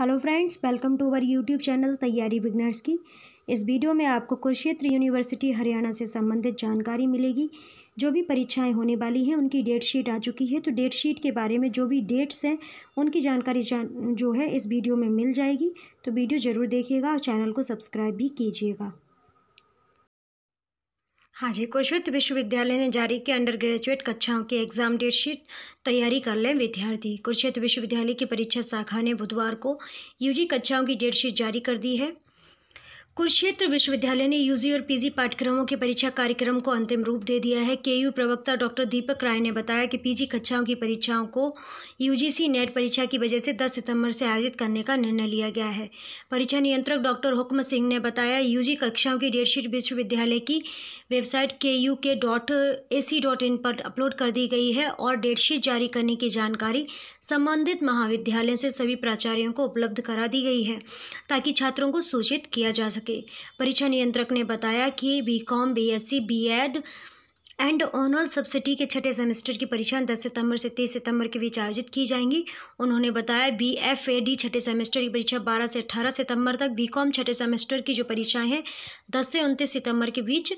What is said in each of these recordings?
hello friends welcome to our YouTube channel Taiyari beginners की इस video में आपको कुरुक्षेत्र यूनिवर्सिटी हरियाणा से संबंधित जानकारी मिलेगी जो भी परीक्षाएं होने वाली हैं उनकी डेट शीट आ चुकी है तो डेट शीट के बारे में जो भी डेट्स हैं उनकी जानकारी जान, जो है इस वीडियो में मिल जाएगी तो वीडियो ज़रूर देखिएगा और चैनल को सब्सक्राइब भी कीजिएगा हाँ जी शुद्ध विश्वविद्यालय ने जारी किया अंडर ग्रेजुएट कक्षाओं की एग्जाम डेट शीट तैयारी कर लें विद्यार्थी कुरुक्षेत्र विश्वविद्यालय की परीक्षा शाखा ने बुधवार को यूजी कक्षाओं की डेट शीट जारी कर दी है कुरुक्षेत्र विश्वविद्यालय ने यूजी और पीजी पाठ्यक्रमों के परीक्षा कार्यक्रम को अंतिम रूप दे दिया है केयू प्रवक्ता डॉक्टर दीपक राय ने बताया कि पीजी कक्षाओं की परीक्षाओं को यूजीसी नेट परीक्षा की वजह से 10 सितंबर से आयोजित करने का निर्णय लिया गया है परीक्षा नियंत्रक डॉक्टर हुक्म सिंह ने बताया यूजी कक्षाओं की डेटशीट विश्वविद्यालय की वेबसाइट के यू के dot A C dot in पर अपलोड कर दी गई है और डेटशीट जारी करने की जानकारी संबंधित महाविद्यालयों से सभी प्राचार्यों को उपलब्ध करा दी गई है ताकि छात्रों को सूचित किया जा सके सके परीक्षा नियंत्रक ने बताया कि B com B S C B ed and honours subsidy के छठे सेमेस्टर की परीक्षा 10 सितंबर से तीस सितंबर के बीच आयोजित की जाएंगी उन्होंने बताया बी एफ ए डी छठे सेमेस्टर की परीक्षा 12 से 18 सितंबर तक बी कॉम छठे सेमेस्टर की जो परीक्षाएं हैं 10 से उनतीस सितंबर के बीच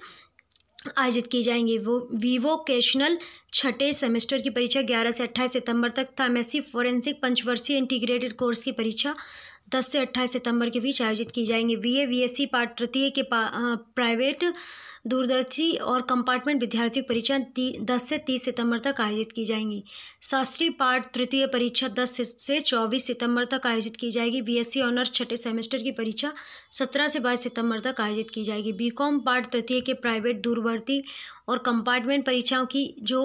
आयोजित की जाएंगी वो विवोकेशनल छठे सेमेस्टर की परीक्षा 11 से 28 सितंबर तक था एम फोरेंसिक पंचवर्षीय इंटीग्रेटेड कोर्स की परीक्षा दस से अट्ठाईस सितंबर के बीच आयोजित की जाएंगी एस सी पाठ तृतीय के प्राइवेट दूरदर्शी और कंपार्टमेंट विद्यार्थी परीक्षा दस से तीस सितंबर तक आयोजित की जाएंगी शास्त्रीय पाठ तृतीय परीक्षा दस से चौबीस सितंबर तक आयोजित की जाएगी बीएससी ऑनर्स छठे सेमेस्टर की परीक्षा सत्रह से बाईस सितंबर तक आयोजित की जाएगी बीकॉम पार्ट तृतीय के प्राइवेट दूरवर्ती और कंपार्टमेंट परीक्षाओं की जो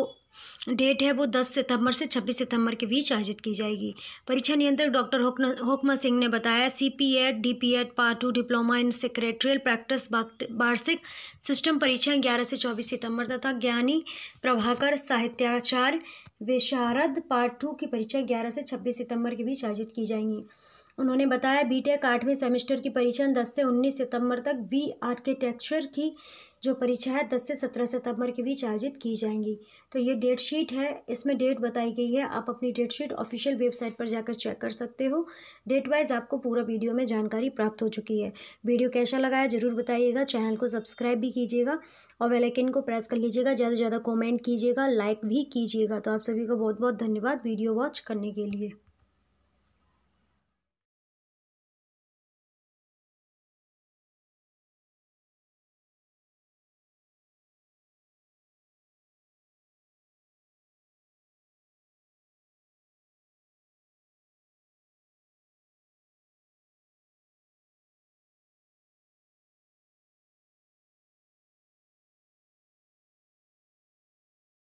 डेट है वो 10 सितंबर से 26 सितंबर के बीच आयोजित की जाएगी परीक्षा नियंत्रक डॉक्टर होकमा सिंह ने बताया C P ed D P ed part two diploma in secretarial practice वार्षिक सिस्टम परीक्षाएं 11 से 24 सितंबर तथा ज्ञानी प्रभाकर साहित्याचार्य विशारद पार्ट टू की परीक्षा ग्यारह से छब्बीस सितंबर के बीच आयोजित की जाएंगी उन्होंने बताया बीटेक आठवें सेमेस्टर की परीक्षा दस से उन्नीस सितंबर तक वी आर्किटेक्चर की जो परीक्षाएं दस से सत्रह सितंबर के बीच आयोजित की जाएंगी तो ये डेट शीट है इसमें डेट बताई गई है आप अपनी डेट शीट ऑफिशियल वेबसाइट पर जाकर चेक कर सकते हो डेट वाइज आपको पूरा वीडियो में जानकारी प्राप्त हो चुकी है वीडियो कैसा लगाया ज़रूर बताइएगा चैनल को सब्सक्राइब भी कीजिएगा और वेलाइकिन को प्रेस कर लीजिएगा ज़्यादा से ज़्यादा कॉमेंट कीजिएगा लाइक भी कीजिएगा तो आप सभी का बहुत बहुत धन्यवाद वीडियो वॉच करने के लिए